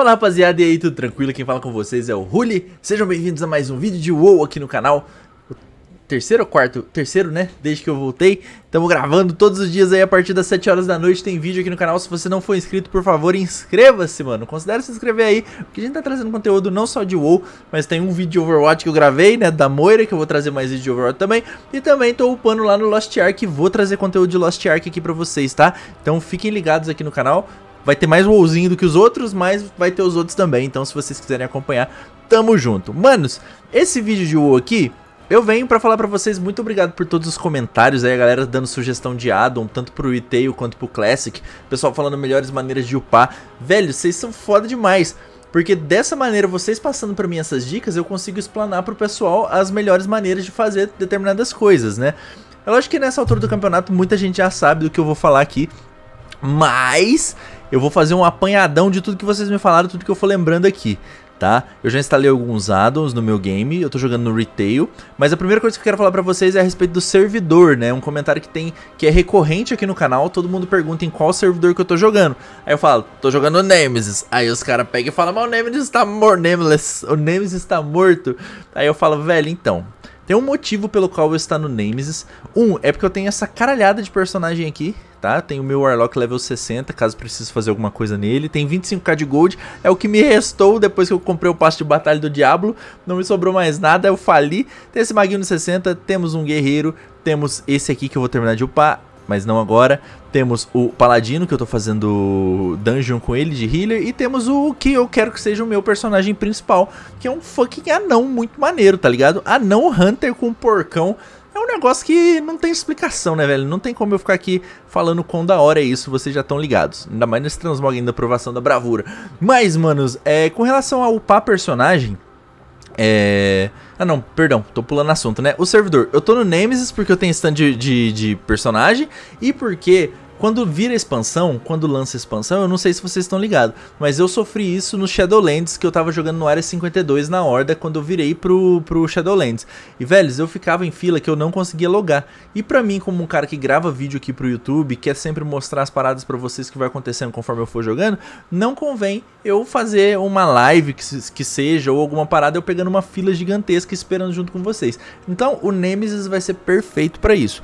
Fala rapaziada, e aí, tudo tranquilo? Quem fala com vocês é o Huli. Sejam bem-vindos a mais um vídeo de WoW aqui no canal. O terceiro ou quarto? Terceiro, né? Desde que eu voltei. Estamos gravando todos os dias aí a partir das 7 horas da noite. Tem vídeo aqui no canal. Se você não for inscrito, por favor, inscreva-se, mano. Considere se inscrever aí, porque a gente tá trazendo conteúdo não só de WoW, mas tem um vídeo de Overwatch que eu gravei, né? Da Moira, que eu vou trazer mais vídeo de Overwatch também. E também tô upando lá no Lost Ark. Vou trazer conteúdo de Lost Ark aqui pra vocês, tá? Então fiquem ligados aqui no canal vai ter mais WoWzinho do que os outros, mas vai ter os outros também. Então, se vocês quiserem acompanhar, tamo junto. Manos, esse vídeo de WoW aqui, eu venho para falar para vocês, muito obrigado por todos os comentários aí, a galera dando sugestão de addon, tanto pro Itail quanto pro Classic, pessoal falando melhores maneiras de upar. Velho, vocês são foda demais. Porque dessa maneira, vocês passando para mim essas dicas, eu consigo explanar pro pessoal as melhores maneiras de fazer determinadas coisas, né? Eu acho que nessa altura do campeonato muita gente já sabe do que eu vou falar aqui, mas eu vou fazer um apanhadão de tudo que vocês me falaram, tudo que eu for lembrando aqui. Tá? Eu já instalei alguns addons no meu game, eu tô jogando no retail, mas a primeira coisa que eu quero falar para vocês é a respeito do servidor, né? Um comentário que tem que é recorrente aqui no canal, todo mundo pergunta em qual servidor que eu tô jogando. Aí eu falo, tô jogando Nemesis. Aí os caras pegam e falam, mas o Nemesis tá morto, Nemesis, o Nemesis tá morto. Aí eu falo, velho, então, tem um motivo pelo qual eu estar no Nemesis. Um, é porque eu tenho essa caralhada de personagem aqui, tá? Tem o meu Warlock level 60, caso precise fazer alguma coisa nele. Tem 25k de gold, é o que me restou depois que eu comprei o passe de batalha do Diablo. Não me sobrou mais nada, eu fali. Tem esse maguinho no 60, temos um guerreiro, temos esse aqui que eu vou terminar de upar mas não agora. Temos o Paladino, que eu tô fazendo dungeon com ele de healer. E temos o que eu quero que seja o meu personagem principal, que é um fucking anão muito maneiro, tá ligado? Anão Hunter com porcão. É um negócio que não tem explicação, né, velho? Não tem como eu ficar aqui falando quão da hora é isso, vocês já estão ligados. Ainda mais nesse transmog da aprovação da bravura. Mas, manos, é, com relação a upar personagem, é... Ah não, perdão, tô pulando assunto, né? O servidor, eu tô no Nemesis porque eu tenho stand de, de, de personagem e porque quando vira expansão, quando lança expansão, eu não sei se vocês estão ligados, mas eu sofri isso no Shadowlands, que eu tava jogando no Área 52 na Horda, quando eu virei pro, pro Shadowlands. E, velhos, eu ficava em fila que eu não conseguia logar. E para mim, como um cara que grava vídeo aqui pro YouTube, quer sempre mostrar as paradas para vocês que vai acontecendo conforme eu for jogando, não convém eu fazer uma live que, que seja, ou alguma parada, eu pegando uma fila gigantesca esperando junto com vocês. Então, o Nemesis vai ser perfeito para isso.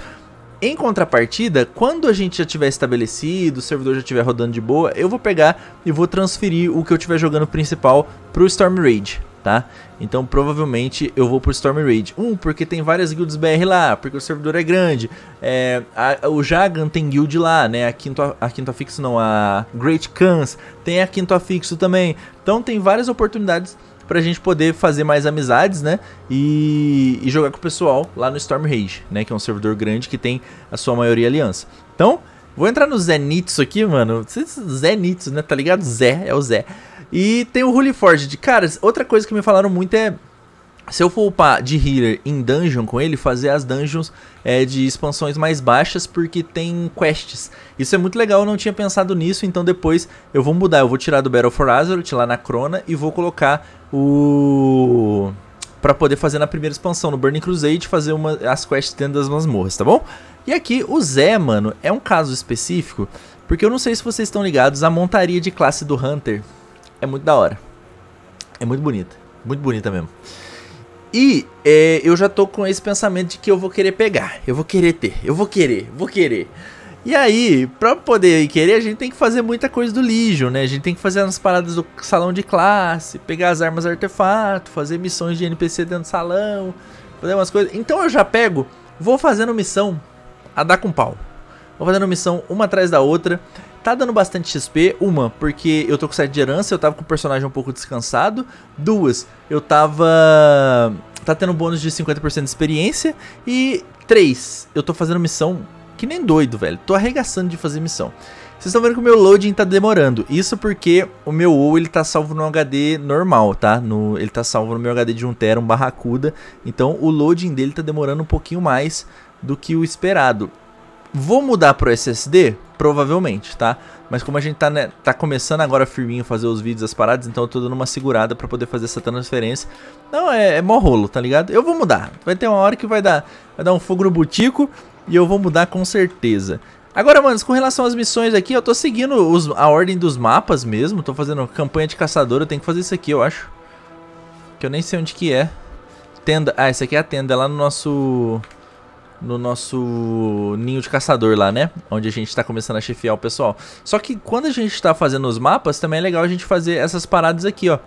Em contrapartida, quando a gente já tiver estabelecido, o servidor já estiver rodando de boa, eu vou pegar e vou transferir o que eu estiver jogando principal para o Storm Rage, tá? Então provavelmente eu vou para o Storm Rage. Um, porque tem várias guilds BR lá, porque o servidor é grande. É, a, o Jagan tem guild lá, né? A Quinto, a Quinto Afixo não, a Great Khans tem a Quinto Afixo também. Então tem várias oportunidades pra gente poder fazer mais amizades, né? E, e jogar com o pessoal lá no Storm Rage, né? Que é um servidor grande que tem a sua maioria aliança. Então, vou entrar no Zenitsu aqui, mano. Zenitsu, né? Tá ligado? Zé, é o Zé. E tem o Forge de Cara, outra coisa que me falaram muito é se eu for upar de healer em dungeon com ele, fazer as dungeons é, de expansões mais baixas, porque tem quests. Isso é muito legal, eu não tinha pensado nisso, então depois eu vou mudar. Eu vou tirar do Battle for Azeroth lá na Crona e vou colocar o... para poder fazer na primeira expansão, no Burning Crusade, fazer uma, as quests dentro das masmorras, tá bom? E aqui o Zé, mano, é um caso específico, porque eu não sei se vocês estão ligados, a montaria de classe do Hunter é muito da hora. É muito bonita, muito bonita mesmo. E é, eu já tô com esse pensamento de que eu vou querer pegar, eu vou querer ter, eu vou querer, vou querer. E aí, pra poder querer, a gente tem que fazer muita coisa do Legion, né? A gente tem que fazer as paradas do salão de classe, pegar as armas artefato, fazer missões de NPC dentro do salão, fazer umas coisas. Então eu já pego, vou fazendo missão a dar com pau. Vou fazendo missão uma atrás da outra. Tá dando bastante XP, uma, porque eu tô com 7 de herança, eu tava com o personagem um pouco descansado. Duas, eu tava tá tendo bônus de 50% de experiência. E 3, eu tô fazendo missão que nem doido, velho. Tô arregaçando de fazer missão. Vocês estão vendo que o meu loading tá demorando. Isso porque o meu ou ele tá salvo no HD normal, tá? No, ele tá salvo no meu HD de 1TB, um barracuda. Então o loading dele tá demorando um pouquinho mais do que o esperado. Vou mudar pro SSD? Provavelmente, tá? Mas como a gente tá, né, tá começando agora firminho fazer os vídeos, as paradas, então eu tô dando uma segurada pra poder fazer essa transferência. Não, é, é mó rolo, tá ligado? Eu vou mudar. Vai ter uma hora que vai dar, vai dar um fogo no butico e eu vou mudar com certeza. Agora, manos, com relação às missões aqui, eu tô seguindo os, a ordem dos mapas mesmo. Tô fazendo campanha de caçador, eu tenho que fazer isso aqui, eu acho. Que eu nem sei onde que é. Tenda. Ah, essa aqui é a tenda, é lá no nosso no nosso ninho de caçador lá, né? Onde a gente tá começando a chefiar o pessoal. Só que quando a gente tá fazendo os mapas, também é legal a gente fazer essas paradas aqui, ó.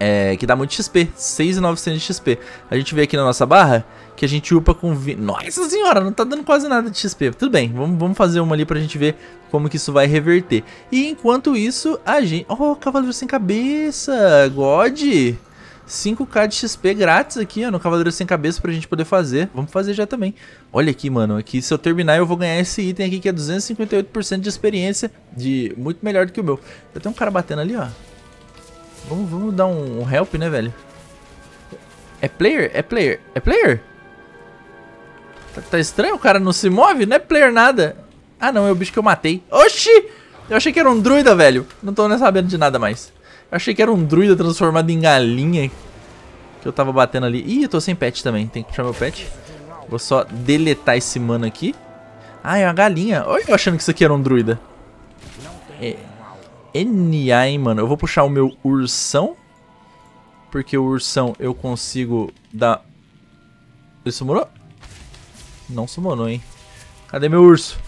É, que dá muito XP, 6,900 de XP. A gente vê aqui na nossa barra que a gente upa com... Vi... Nossa senhora, não tá dando quase nada de XP. Tudo bem, vamos, vamos fazer uma ali pra gente ver como que isso vai reverter. E enquanto isso, a gente... Oh, cavaleiro sem cabeça, God! 5k de XP grátis aqui, ó, no Cavaleiro Sem Cabeça pra gente poder fazer. Vamos fazer já também. Olha aqui, mano, aqui se eu terminar eu vou ganhar esse item aqui que é 258% de experiência, de muito melhor do que o meu. eu tem um cara batendo ali, ó. Vamos, vamos dar um, um help, né, velho? É player? É player? É player? Tá, tá estranho, o cara não se move? Não é player nada. Ah, não, é o bicho que eu matei. Oxi! Eu achei que era um druida, velho. Não tô nem sabendo de nada mais. Eu achei que era um druida transformado em galinha que eu tava batendo ali. Ih, eu tô sem pet também. Tem que puxar meu pet. Vou só deletar esse mano aqui. Ah, é uma galinha. Olha eu achando que isso aqui era um druida. É... NA, hein, mano. Eu vou puxar o meu ursão. Porque o ursão eu consigo dar... Ele sumorou? Não sumonou, hein. Cadê meu urso?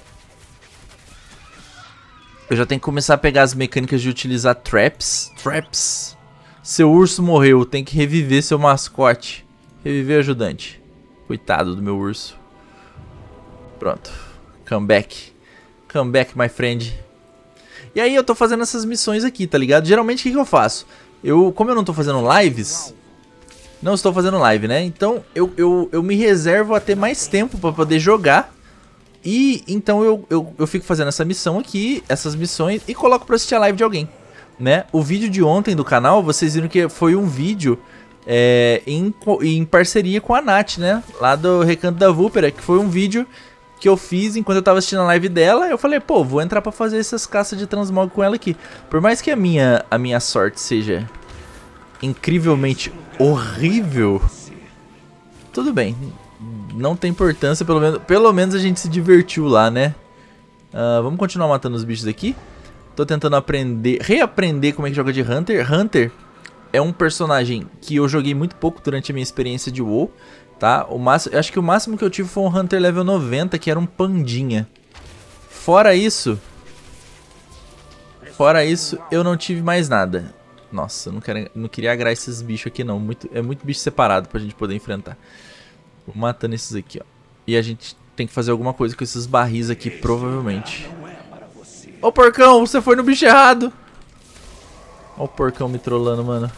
Eu já tenho que começar a pegar as mecânicas de utilizar traps. Traps. Seu urso morreu, tem que reviver seu mascote. Reviver ajudante. Coitado do meu urso. Pronto. Comeback. Comeback, my friend. E aí eu tô fazendo essas missões aqui, tá ligado? Geralmente o que, que eu faço? Eu, como eu não tô fazendo lives, não estou fazendo live, né? Então eu, eu, eu me reservo a ter mais tempo pra poder jogar e então eu, eu, eu fico fazendo essa missão aqui, essas missões, e coloco pra assistir a live de alguém. Né? O vídeo de ontem do canal, vocês viram que foi um vídeo é, em, em parceria com a Nath, né? Lá do Recanto da Vúpera, que foi um vídeo que eu fiz enquanto eu tava assistindo a live dela. Eu falei, pô, vou entrar para fazer essas caças de transmog com ela aqui. Por mais que a minha, a minha sorte seja incrivelmente horrível, tudo bem não tem importância, pelo menos, pelo menos a gente se divertiu lá, né? Uh, vamos continuar matando os bichos aqui. Tô tentando aprender, reaprender como é que joga de Hunter. Hunter é um personagem que eu joguei muito pouco durante a minha experiência de WoW, tá? O máximo, acho que o máximo que eu tive foi um Hunter level 90, que era um pandinha. Fora isso... Fora isso, eu não tive mais nada. Nossa, eu não, quero, não queria agrar esses bichos aqui não. Muito, é muito bicho separado pra gente poder enfrentar matando esses aqui, ó. E a gente tem que fazer alguma coisa com esses barris aqui, Esse provavelmente. É Ô, é oh, porcão, você foi no bicho errado. Ó o porcão me trollando, mano.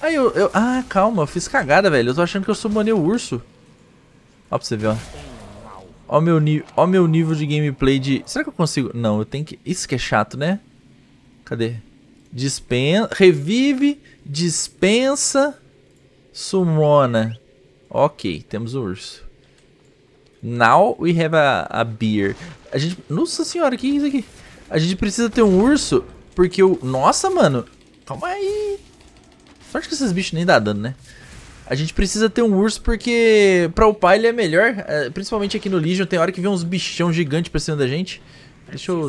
Aí eu, eu, Ah, calma, eu fiz cagada, velho. Eu tô achando que eu sumonei o urso. Ó pra você ver, ó. Ó meu, ó meu nível de gameplay de... Será que eu consigo... Não, eu tenho que... Isso que é chato, né? Cadê? Dispensa... Revive, dispensa, sumona. Ok, temos o urso. Now we have a, a beer. A gente... Nossa senhora, o que é isso aqui? A gente precisa ter um urso, porque o... Nossa, mano. Calma aí. Sorte que esses bichos nem dá dano, né? A gente precisa ter um urso porque pra upar ele é melhor. É, principalmente aqui no Legion, tem hora que vem uns bichão gigante pra cima da gente. Deixa eu...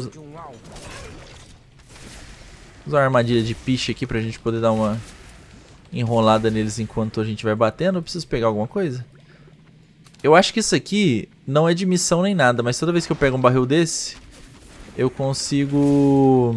Usar uma armadilha de piche aqui pra gente poder dar uma enrolada neles enquanto a gente vai batendo. Eu preciso pegar alguma coisa? Eu acho que isso aqui não é de missão nem nada, mas toda vez que eu pego um barril desse, eu consigo...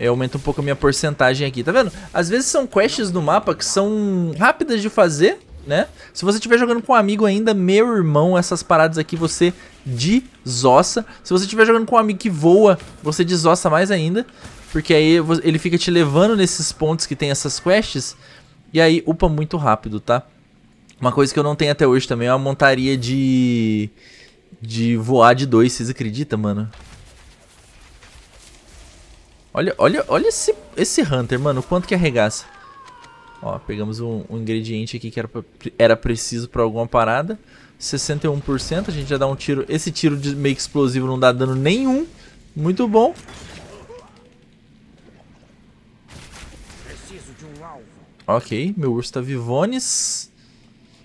Eu é, aumento um pouco a minha porcentagem aqui, tá vendo? Às vezes são quests no mapa que são rápidas de fazer, né? Se você estiver jogando com um amigo ainda, meu irmão, essas paradas aqui você desossa. Se você estiver jogando com um amigo que voa, você desossa mais ainda. Porque aí ele fica te levando nesses pontos que tem essas quests. E aí upa muito rápido, tá? Uma coisa que eu não tenho até hoje também é uma montaria de. De voar de dois, vocês acreditam, mano? Olha, olha, olha esse, esse Hunter, mano, quanto que arregaça. Ó, pegamos um, um ingrediente aqui que era, pra, era preciso pra alguma parada. 61%, a gente já dá um tiro. Esse tiro de meio explosivo não dá dano nenhum. Muito bom. Ok, meu urso tá vivones.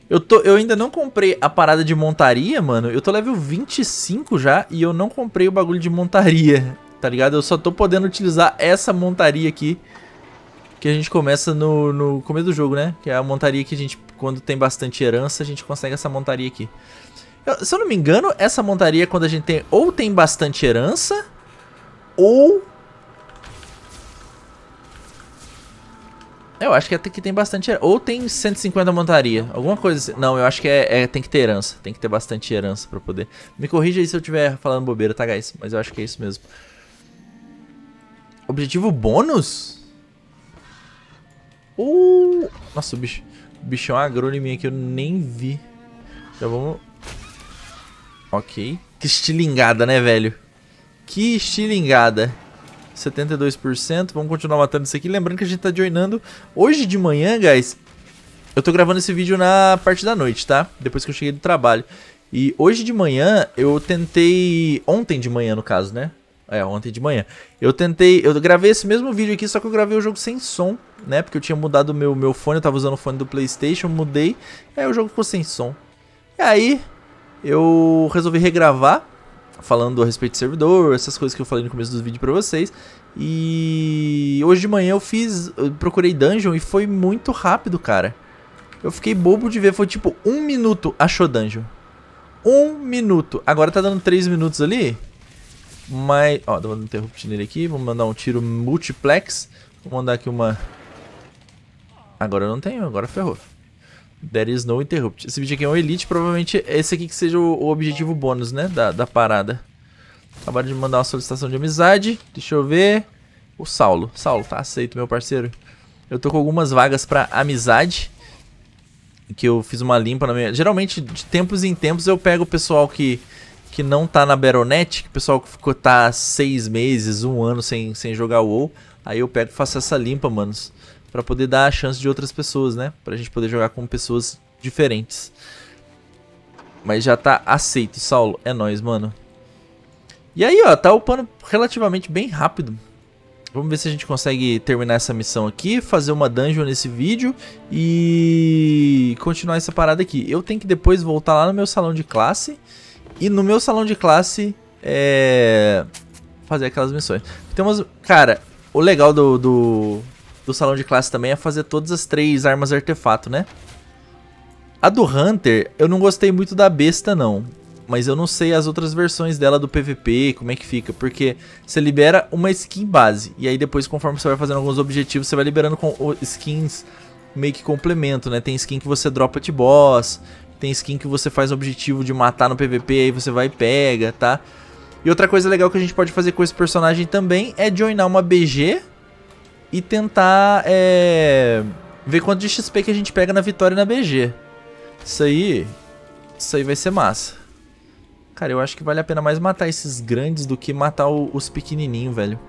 Eu, tô, eu ainda não comprei a parada de montaria, mano. Eu tô level 25 já e eu não comprei o bagulho de montaria, tá ligado? Eu só tô podendo utilizar essa montaria aqui que a gente começa no, no começo do jogo, né? Que é a montaria que a gente, quando tem bastante herança, a gente consegue essa montaria aqui. Eu, se eu não me engano, essa montaria é quando a gente tem ou tem bastante herança ou Eu acho que até que tem bastante. Ou tem 150 montaria. Alguma coisa. Assim. Não, eu acho que é, é tem que ter herança. Tem que ter bastante herança pra poder. Me corrija aí se eu estiver falando bobeira, tá, guys? Mas eu acho que é isso mesmo. Objetivo bônus? Uh! Nossa, o bicho, o bichão agrou em mim aqui, eu nem vi. Já vamos. Ok. Que estilingada, né, velho? Que estilingada. 72%. Vamos continuar matando isso aqui. Lembrando que a gente tá joinando hoje de manhã, guys. Eu tô gravando esse vídeo na parte da noite, tá? Depois que eu cheguei do trabalho. E hoje de manhã eu tentei... Ontem de manhã, no caso, né? É, ontem de manhã. Eu tentei... Eu gravei esse mesmo vídeo aqui, só que eu gravei o jogo sem som, né? Porque eu tinha mudado o meu, meu fone, eu tava usando o fone do Playstation, mudei. Aí é, o jogo ficou sem som. E aí eu resolvi regravar falando a respeito de servidor, essas coisas que eu falei no começo do vídeo para vocês. E hoje de manhã eu fiz, eu procurei dungeon e foi muito rápido, cara. Eu fiquei bobo de ver, foi tipo um minuto achou dungeon. Um minuto. Agora tá dando três minutos ali. Mas, ó, dá um interrupt nele aqui. Vamos mandar um tiro multiplex. Vou mandar aqui uma... Agora eu não tenho, agora ferrou. There is no interrupt. Esse vídeo aqui é um elite, provavelmente esse aqui que seja o, o objetivo bônus, né? Da, da parada. Acabaram de mandar uma solicitação de amizade. Deixa eu ver. O Saulo. Saulo, tá aceito, meu parceiro. Eu tô com algumas vagas pra amizade. Que eu fiz uma limpa na minha... Geralmente, de tempos em tempos, eu pego o pessoal que, que não tá na Baronet. Que o pessoal que ficou, tá seis meses, um ano sem, sem jogar WoW. Aí eu pego e faço essa limpa, manos para poder dar a chance de outras pessoas, né? Pra gente poder jogar com pessoas diferentes. Mas já tá aceito, Saulo. É nóis, mano. E aí, ó, tá upando relativamente bem rápido. Vamos ver se a gente consegue terminar essa missão aqui, fazer uma dungeon nesse vídeo e continuar essa parada aqui. Eu tenho que depois voltar lá no meu salão de classe e no meu salão de classe é... fazer aquelas missões. Temos, Cara, o legal do, do, do salão de classe também é fazer todas as três armas artefato, né? A do Hunter, eu não gostei muito da besta, não. Mas eu não sei as outras versões dela do PVP, como é que fica. Porque você libera uma skin base. E aí depois, conforme você vai fazendo alguns objetivos, você vai liberando skins meio que complemento, né? Tem skin que você dropa de boss. Tem skin que você faz objetivo de matar no PVP, aí você vai e pega, tá? E outra coisa legal que a gente pode fazer com esse personagem também é joinar uma BG e tentar é, ver quanto de XP que a gente pega na vitória na BG. Isso aí, isso aí vai ser massa. Cara, eu acho que vale a pena mais matar esses grandes do que matar o, os pequenininhos, velho.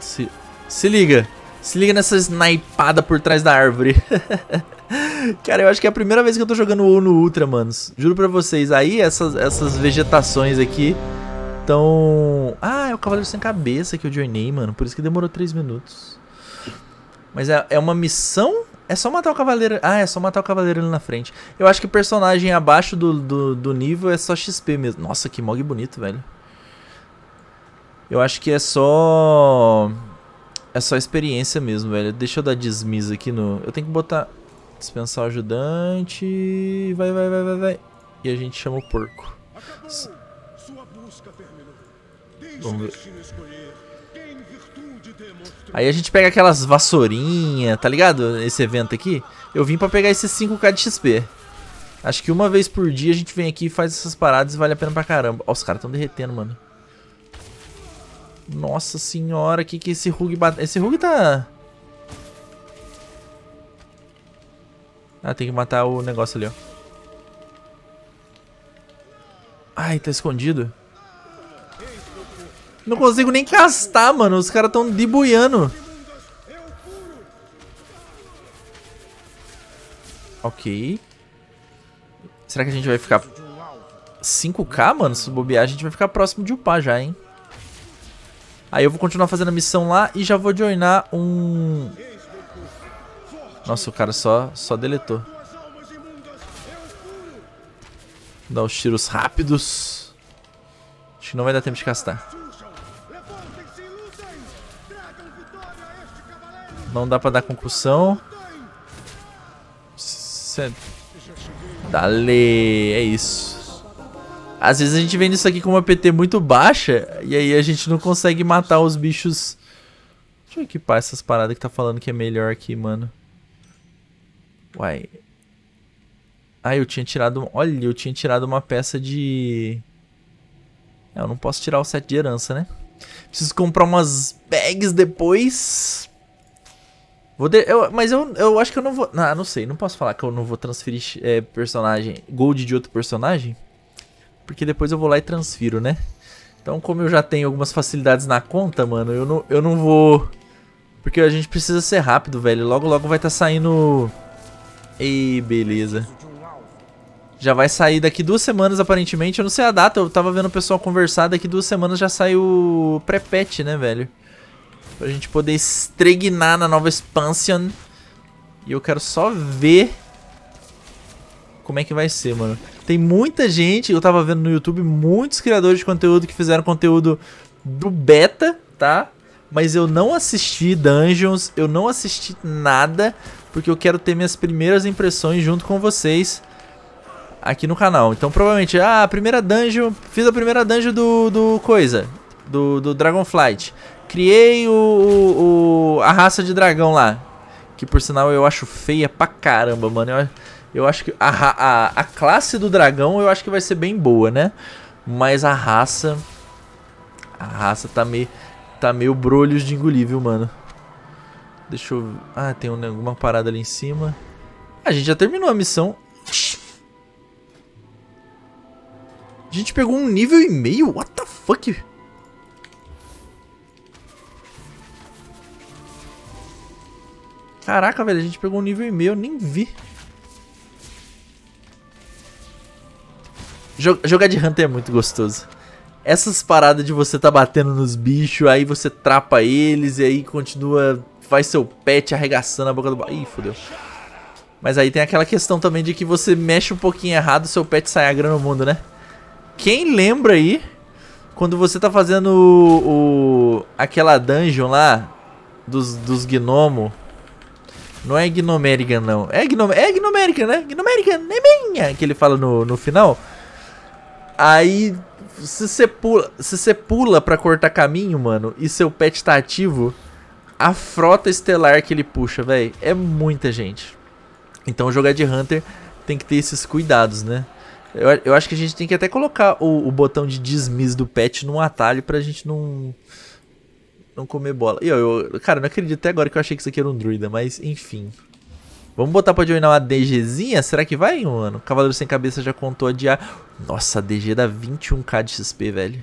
Se, se liga. Se liga nessa snipada por trás da árvore. Cara, eu acho que é a primeira vez que eu tô jogando o no Ultra, manos. Juro pra vocês. Aí essas, essas vegetações aqui então. Ah, é o Cavaleiro Sem Cabeça que eu joinei, mano. Por isso que demorou 3 minutos. Mas é, é uma missão? É só matar o cavaleiro. Ah, é só matar o cavaleiro ali na frente. Eu acho que personagem abaixo do, do, do nível é só XP mesmo. Nossa, que mog bonito, velho. Eu acho que é só. É só experiência mesmo, velho. Deixa eu dar desmisa aqui no. Eu tenho que botar. Dispensar o ajudante. Vai, vai, vai, vai, vai. E a gente chama o porco. Acabou. Vamos ver. Aí a gente pega aquelas vassourinha, tá ligado? Esse evento aqui. Eu vim pra pegar esses 5k de XP. Acho que uma vez por dia a gente vem aqui e faz essas paradas e vale a pena pra caramba. Ó, os caras tão derretendo, mano. Nossa senhora, que que esse rug bate... Esse rug tá... Ah, tem que matar o negócio ali, ó. Ai, tá escondido. Não consigo nem castar, mano. Os caras estão debuiando. Ok. Será que a gente vai ficar... 5k, mano? Se bobear, a gente vai ficar próximo de upar já, hein? Aí eu vou continuar fazendo a missão lá e já vou joinar um... Nossa, o cara só, só deletou. Dá os tiros rápidos. Acho que não vai dar tempo de castar. Não dá pra dar concussão. Dale, é isso. Às vezes a gente vende isso aqui com uma PT muito baixa e aí a gente não consegue matar os bichos. Deixa eu equipar essas paradas que tá falando que é melhor aqui, mano. Uai. Ah, eu tinha tirado... Olha, eu tinha tirado uma peça de... É, eu não posso tirar o set de herança, né? Preciso comprar umas bags depois Vou de... eu, mas eu, eu acho que eu não vou. Ah, não sei, não posso falar que eu não vou transferir é, personagem. Gold de outro personagem. Porque depois eu vou lá e transfiro, né? Então, como eu já tenho algumas facilidades na conta, mano, eu não, eu não vou. Porque a gente precisa ser rápido, velho. Logo, logo vai estar tá saindo. Ei, beleza. Já vai sair daqui duas semanas, aparentemente. Eu não sei a data, eu tava vendo o pessoal conversar. Daqui duas semanas já saiu o pré-patch, né, velho? Pra gente poder estregnar na nova expansion. E eu quero só ver como é que vai ser, mano. Tem muita gente, eu tava vendo no YouTube, muitos criadores de conteúdo que fizeram conteúdo do beta, tá? Mas eu não assisti Dungeons, eu não assisti nada, porque eu quero ter minhas primeiras impressões junto com vocês aqui no canal. Então provavelmente, ah, a primeira dungeon, fiz a primeira dungeon do, do coisa, do, do Dragonflight. Criei o, o, a raça de dragão lá. Que por sinal eu acho feia pra caramba, mano. Eu, eu acho que a, a, a classe do dragão eu acho que vai ser bem boa, né? Mas a raça... A raça tá meio, tá meio brolhos de engolir, viu, mano? Deixa eu... Ah, tem alguma parada ali em cima. Ah, a gente já terminou a missão. A gente pegou um nível e meio? What the fuck? Caraca, velho, a gente pegou um nível e meio, eu nem vi. Jogar de Hunter é muito gostoso. Essas paradas de você tá batendo nos bichos, aí você trapa eles e aí continua, faz seu pet arregaçando a boca do... Ih, fodeu. Mas aí tem aquela questão também de que você mexe um pouquinho errado, seu pet sai grana no mundo, né? Quem lembra aí, quando você tá fazendo o, o aquela dungeon lá, dos, dos gnomos, não é gnomérica não. É, Gnome é né? Gnomerican, é minha! Que ele fala no, no final. Aí, se você pula, se você pula pra cortar caminho, mano, e seu pet tá ativo, a frota estelar que ele puxa, velho, é muita gente. Então, jogar de Hunter tem que ter esses cuidados, né? Eu, eu acho que a gente tem que até colocar o, o botão de dismiss do pet num atalho pra gente não... Num não comer bola. E eu, eu, cara, não acredito até agora que eu achei que isso aqui era um druida, mas enfim. Vamos botar pra joinar uma DGzinha? Será que vai, mano? Cavaleiro Sem Cabeça já contou a dia. Nossa, a DG dá 21k de XP, velho.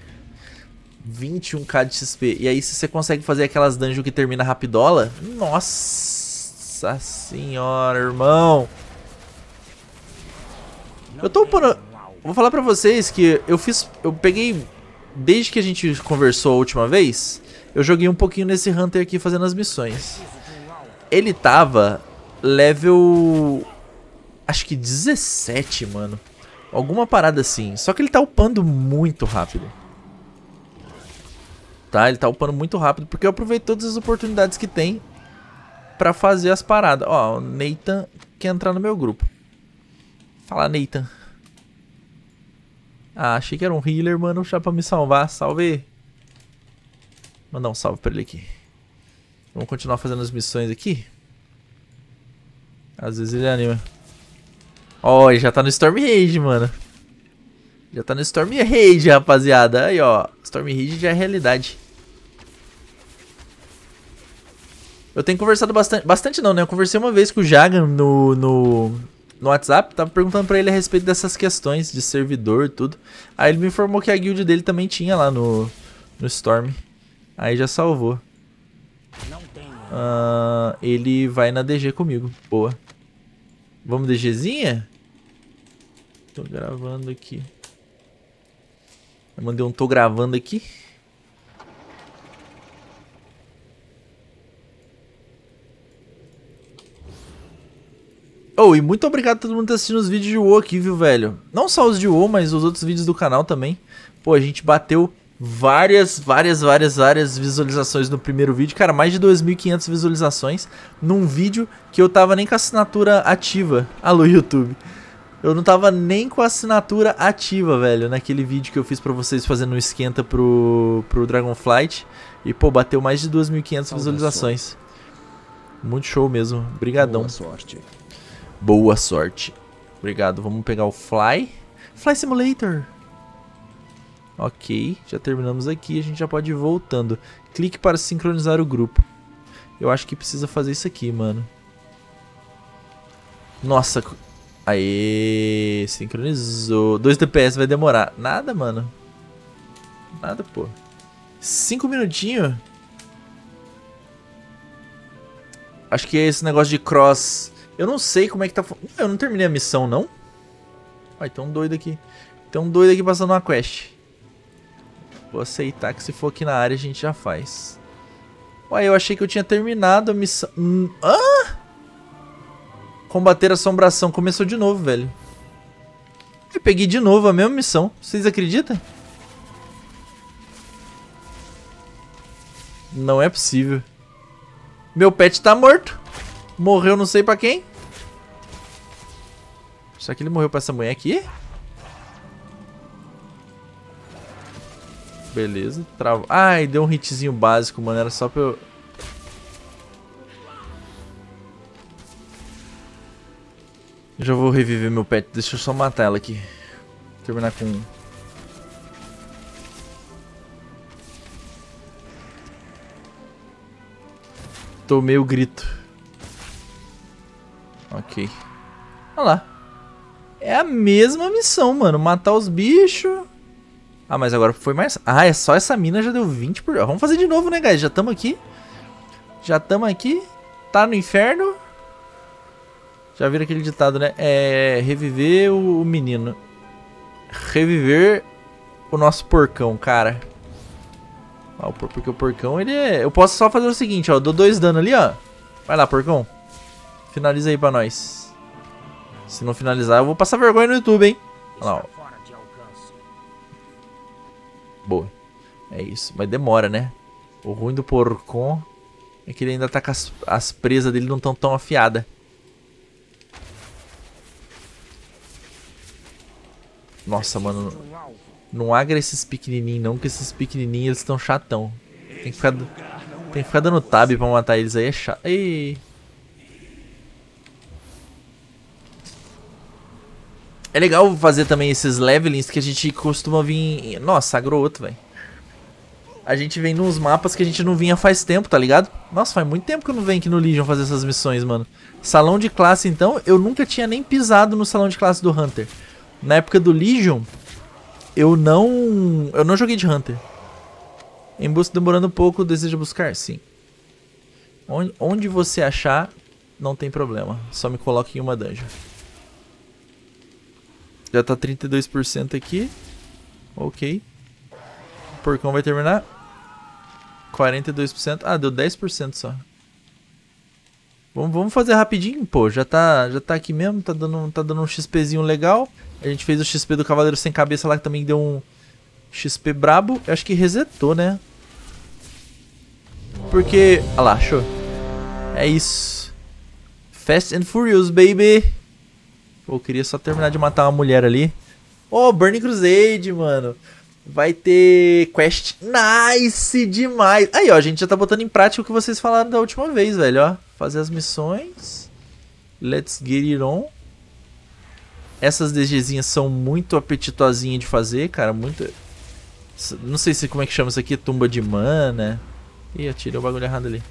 21k de XP. E aí, se você consegue fazer aquelas dungeons que termina rapidola... Nossa senhora, irmão. Eu tô upando... Vou falar pra vocês que eu fiz... Eu peguei... Desde que a gente conversou a última vez... Eu joguei um pouquinho nesse Hunter aqui fazendo as missões. Ele tava level... Acho que 17, mano. Alguma parada assim. Só que ele tá upando muito rápido. Tá? Ele tá upando muito rápido. Porque eu aproveito todas as oportunidades que tem pra fazer as paradas. Ó, o Nathan quer entrar no meu grupo. Fala, Nathan. Ah, achei que era um healer, mano, já pra me salvar. Salve! Mandar um salve pra ele aqui. Vamos continuar fazendo as missões aqui. Às vezes ele anima. Ó, oh, ele já tá no Storm Rage, mano. Já tá no Storm Rage, rapaziada. Aí, ó. Storm Rage já é realidade. Eu tenho conversado bastante... Bastante não, né? Eu conversei uma vez com o Jagan no, no, no WhatsApp. Tava perguntando pra ele a respeito dessas questões de servidor e tudo. Aí ele me informou que a guild dele também tinha lá no, no Storm. Aí já salvou. Uh, ele vai na DG comigo. Boa. Vamos DGzinha? Tô gravando aqui. Eu mandei um tô gravando aqui. Oh, e muito obrigado a todo mundo que tá assistindo os vídeos de WoW aqui, viu, velho? Não só os de WoW, mas os outros vídeos do canal também. Pô, a gente bateu várias, várias, várias, várias visualizações no primeiro vídeo. Cara, mais de 2.500 visualizações num vídeo que eu tava nem com a assinatura ativa. Alô, YouTube. Eu não tava nem com a assinatura ativa, velho, naquele vídeo que eu fiz para vocês fazendo um esquenta pro, pro Dragonflight. E, pô, bateu mais de 2.500 visualizações. Muito show mesmo. Brigadão. Boa sorte. Boa sorte. Obrigado. Vamos pegar o Fly. Fly Simulator. Ok, já terminamos aqui, a gente já pode ir voltando. Clique para sincronizar o grupo. Eu acho que precisa fazer isso aqui, mano. Nossa. Aê, sincronizou. 2 DPS vai demorar. Nada, mano. Nada, pô. 5 minutinhos? Acho que é esse negócio de cross... Eu não sei como é que tá... Eu não terminei a missão, não? Ai, tem um doido aqui. Tem então um doido aqui passando uma quest. Vou aceitar que se for aqui na área a gente já faz. Ué, eu achei que eu tinha terminado a missão... Hum, ah! Combater assombração. Começou de novo, velho. Eu peguei de novo a mesma missão. Vocês acreditam? Não é possível. Meu pet tá morto. Morreu não sei pra quem. Será que ele morreu pra essa mulher aqui? Beleza. Trava... Ai, deu um hitzinho básico, mano. Era só pra eu... Já vou reviver meu pet. Deixa eu só matar ela aqui. Terminar com... Um. Tomei o grito. Ok. Olha lá. É a mesma missão, mano. Matar os bichos... Ah, mas agora foi mais... Ah, é só essa mina já deu 20 por... Vamos fazer de novo, né, guys? Já tamo aqui. Já tamo aqui. Tá no inferno. Já viram aquele ditado, né? É... Reviver o menino. Reviver o nosso porcão, cara. Ah, porque o porcão, ele é... Eu posso só fazer o seguinte, ó. dou dois dano ali, ó. Vai lá, porcão. Finaliza aí pra nós. Se não finalizar, eu vou passar vergonha no YouTube, hein? Olha lá, ó. Boa. É isso. Mas demora, né? O ruim do porco é que ele ainda tá com as, as presas dele não tão tão afiada. Nossa, mano. Não, agra esses pequenininhos não, que esses pequenininhos eles estão chatão. Tem que ficar, tem que ficar dando tab pra matar eles aí, é chato. Ei... É legal fazer também esses levelings que a gente costuma vir... Nossa, outro, velho. A gente vem nos mapas que a gente não vinha faz tempo, tá ligado? Nossa, faz muito tempo que eu não venho aqui no Legion fazer essas missões, mano. Salão de classe, então, eu nunca tinha nem pisado no salão de classe do Hunter. Na época do Legion, eu não... Eu não joguei de Hunter. Em busca demorando um pouco, deseja buscar? Sim. Onde, onde você achar, não tem problema. Só me coloque em uma dungeon. Já tá 32% aqui. Ok. O porcão vai terminar. 42%. Ah, deu 10% só. Vamos, vamos fazer rapidinho, pô. Já tá, já tá aqui mesmo, tá dando, tá dando um XPzinho legal. A gente fez o XP do Cavaleiro Sem Cabeça lá, que também deu um XP brabo. Eu acho que resetou, né? Porque... Olha ah lá, show. É isso. Fast and Furious, baby! eu queria só terminar de matar uma mulher ali. Ô, oh, Burning Crusade, mano. Vai ter quest nice demais. Aí, ó, a gente já tá botando em prática o que vocês falaram da última vez, velho, ó. Fazer as missões. Let's get it on. Essas DGzinhas são muito apetitosinhas de fazer, cara. Muito. Não sei se como é que chama isso aqui. Tumba de mana. Ih, atirei o bagulho errado ali.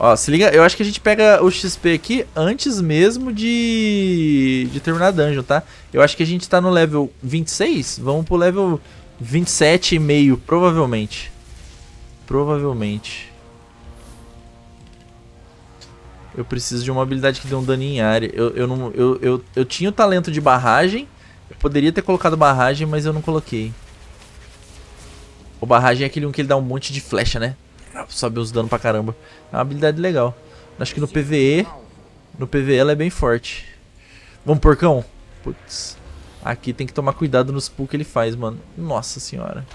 Ó, se liga, eu acho que a gente pega o XP aqui antes mesmo de, de terminar a dungeon, tá? Eu acho que a gente tá no level 26, vamos pro level e meio, provavelmente. Provavelmente. Eu preciso de uma habilidade que dê um dano em área. Eu, eu, não, eu, eu, eu tinha o talento de barragem, eu poderia ter colocado barragem, mas eu não coloquei. O barragem é aquele um que ele dá um monte de flecha, né? Pra ah, saber os danos pra caramba. É uma habilidade legal. Acho que no PVE. No PVE ela é bem forte. Vamos, porcão? Putz. Aqui tem que tomar cuidado nos pulls que ele faz, mano. Nossa senhora.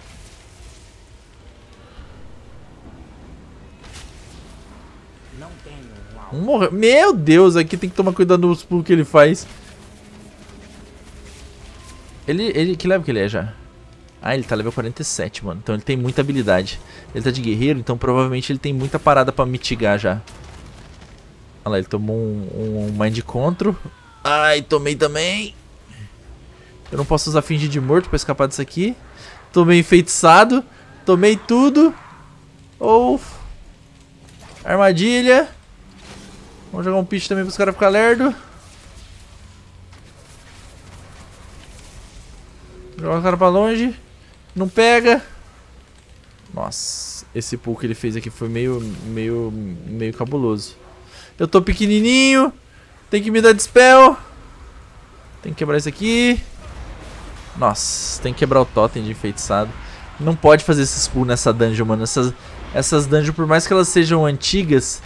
Morreu. Meu Deus, aqui tem que tomar cuidado nos pulls que ele faz. Ele, ele. Que level que ele é já? Ah, ele tá level 47, mano. Então ele tem muita habilidade. Ele tá de guerreiro, então provavelmente ele tem muita parada pra mitigar já. Olha lá, ele tomou um, um Mind Control. Ai, tomei também. Eu não posso usar fingir de morto pra escapar disso aqui. Tomei enfeitiçado. Tomei tudo. Ou... Oh. Armadilha. Vamos jogar um pitch também pros caras ficar lerdo. Joga o cara pra longe. Não pega. Nossa, esse pull que ele fez aqui foi meio, meio, meio cabuloso. Eu tô pequenininho. Tem que me dar dispel. Tem que quebrar isso aqui. Nossa, tem que quebrar o totem de enfeitiçado. Não pode fazer esses pulls nessa dungeon, mano. Essas, essas dungeons, por mais que elas sejam antigas,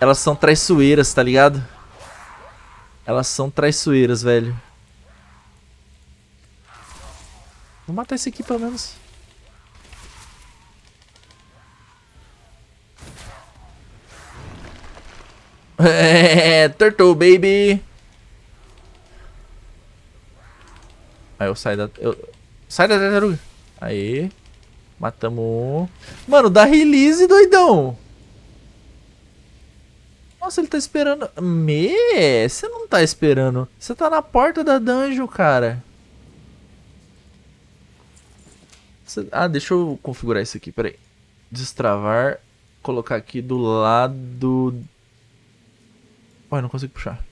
elas são traiçoeiras, tá ligado? Elas são traiçoeiras, velho. Vou matar esse aqui pelo menos. É, Turtle Baby! Aí eu saio da... Eu... Sai da tartaruga! Aí... Matamos um... Mano, dá release, doidão! Nossa, ele tá esperando... Me, você não tá esperando. Você tá na porta da dungeon, cara. Ah, deixa eu configurar isso aqui, peraí. Destravar, colocar aqui do lado... Ué, não consigo puxar.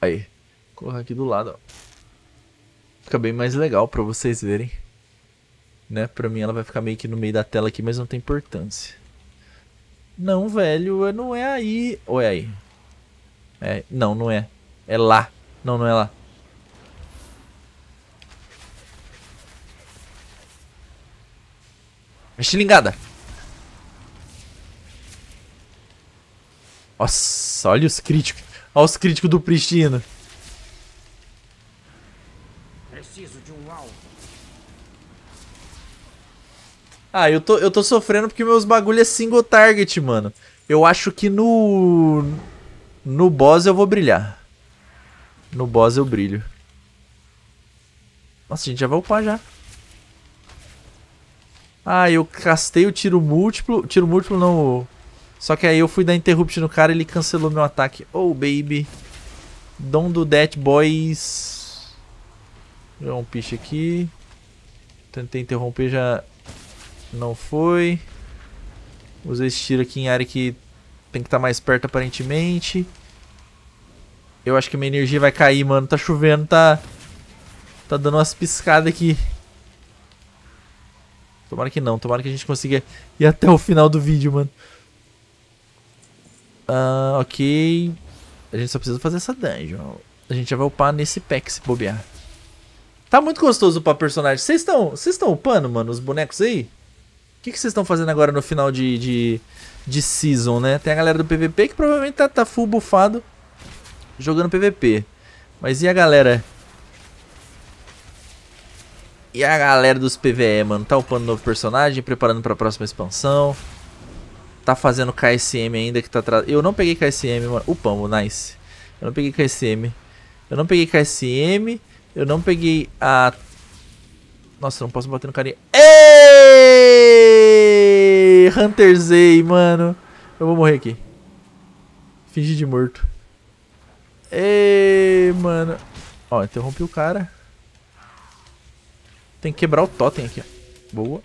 Aí. Colocar aqui do lado, ó. Fica bem mais legal pra vocês verem. Né? Pra mim ela vai ficar meio que no meio da tela aqui, mas não tem importância. Não, velho, não é aí. Ou é aí? É, não, não é. É lá. Não, não é lá. Estilingada. Nossa, olha os críticos. Olha os críticos do Pristino. Preciso de um alvo. Ah, eu tô, eu tô sofrendo porque meus bagulho é single target, mano. Eu acho que no... No boss eu vou brilhar. No boss eu brilho. Nossa, a gente já vai upar já. Ah, eu castei o tiro múltiplo. Tiro múltiplo não. Só que aí eu fui dar interrupt no cara e ele cancelou meu ataque. Oh, baby. Dom do Death boys. Jogar um piche aqui. Tentei interromper, já não foi. Usei esse tiro aqui em área que tem que estar tá mais perto, aparentemente. Eu acho que minha energia vai cair, mano. Tá chovendo, tá... Tá dando umas piscadas aqui. Tomara que não, tomara que a gente consiga ir até o final do vídeo, mano. Uh, ok. A gente só precisa fazer essa dungeon. A gente já vai upar nesse pack se bobear. Tá muito gostoso upar personagem. Vocês estão vocês estão upando, mano, os bonecos aí? O que vocês estão fazendo agora no final de, de, de season, né? Tem a galera do PVP que provavelmente tá, tá full bufado jogando PVP. Mas e a galera e a galera dos PVE, mano, tá upando novo personagem, preparando pra próxima expansão. Tá fazendo KSM ainda que tá atrás. Eu não peguei KSM, mano. Upamos, nice. Eu não peguei KSM. Eu não peguei KSM. Eu não peguei a... Nossa, não posso bater no carinha. Ei! Hunter Z, mano. Eu vou morrer aqui. finge de morto. Ei, mano. Ó, interrompi o cara. Tem que quebrar o totem aqui. Boa.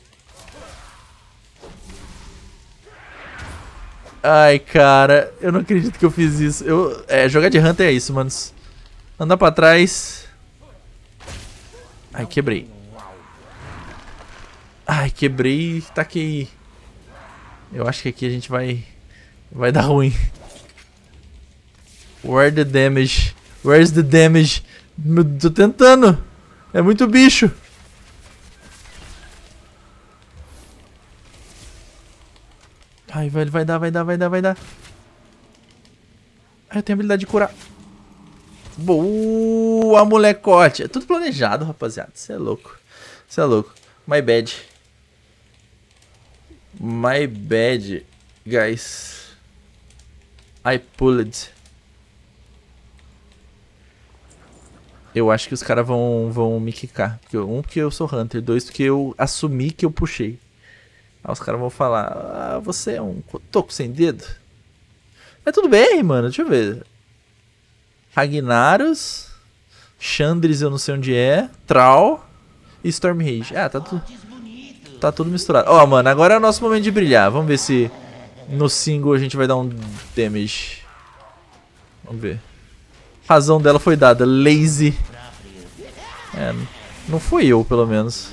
Ai, cara, eu não acredito que eu fiz isso. Eu, é, jogar de Hunter é isso, manos. Andar pra trás. Ai, quebrei. Ai, quebrei e tá taquei. Eu acho que aqui a gente vai... Vai dar ruim. Where the damage? Where's the damage? Tô tentando. É muito bicho. Ai, velho, vai dar, vai dar, vai dar, vai dar. Ai, ah, eu tenho habilidade de curar. Boa, molecote. É tudo planejado, rapaziada. Você é louco. Você é louco. My bad. My bad, guys. I pulled. Eu acho que os caras vão, vão me quicar. Um, porque eu sou Hunter. Dois, porque eu assumi que eu puxei. Aí os caras vão falar, ah, você é um toco sem dedo? Mas tudo bem, mano, deixa eu ver. Ragnaros, Chandris eu não sei onde é, Tral e Stormrage. Ah, tá tudo... Tá tudo misturado. Ó, oh, mano, agora é o nosso momento de brilhar. Vamos ver se no single a gente vai dar um damage. Vamos ver. razão dela foi dada. Lazy. É, não fui eu, pelo menos.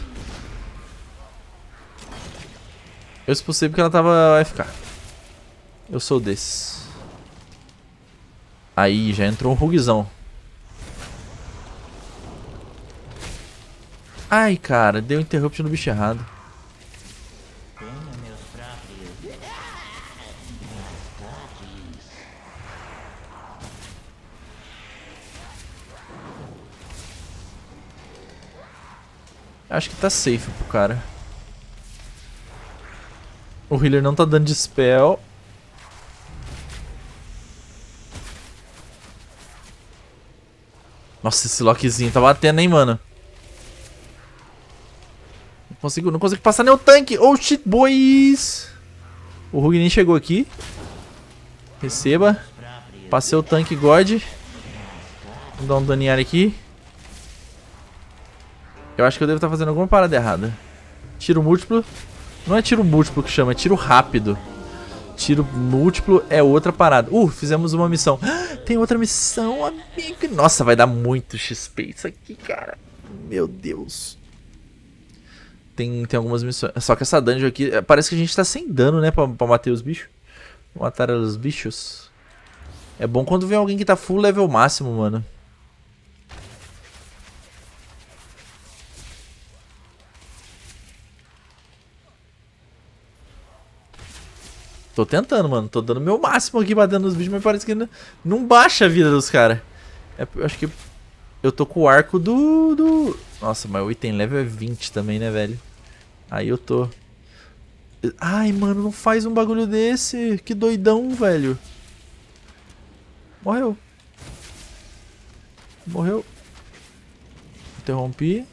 Eu expulsei porque ela tava AFK. Eu sou desses. Aí, já entrou um rugzão. Ai, cara, deu interrupt no bicho errado. Acho que tá safe pro cara. O healer não tá dando de spell. Nossa, esse lockzinho tá batendo, hein, mano. Não consigo, não consigo passar nem o tanque. Oh, shit, boys. O Rugnin chegou aqui. Receba. Passei o tanque God. Vou dar um daninhar aqui. Eu acho que eu devo estar tá fazendo alguma parada errada. Tiro múltiplo. Não é tiro múltiplo que chama, é tiro rápido. Tiro múltiplo é outra parada. Uh, fizemos uma missão. tem outra missão, amigo. Nossa, vai dar muito XP isso aqui, cara. Meu Deus. Tem, tem algumas missões. Só que essa dungeon aqui. Eh, parece que a gente tá sem dano, né? Pra, pra matar os bichos. Matar os bichos. É bom quando vem alguém que tá full level máximo, mano. Tô tentando, mano. Tô dando meu máximo aqui batendo nos bichos, mas parece que não, baixa a vida dos caras. É, eu acho que eu tô com o arco do, do... Nossa, mas o item level é 20 também, né, velho? Aí eu tô... Ai, mano, não faz um bagulho desse. Que doidão, velho. Morreu. Morreu. Interrompi.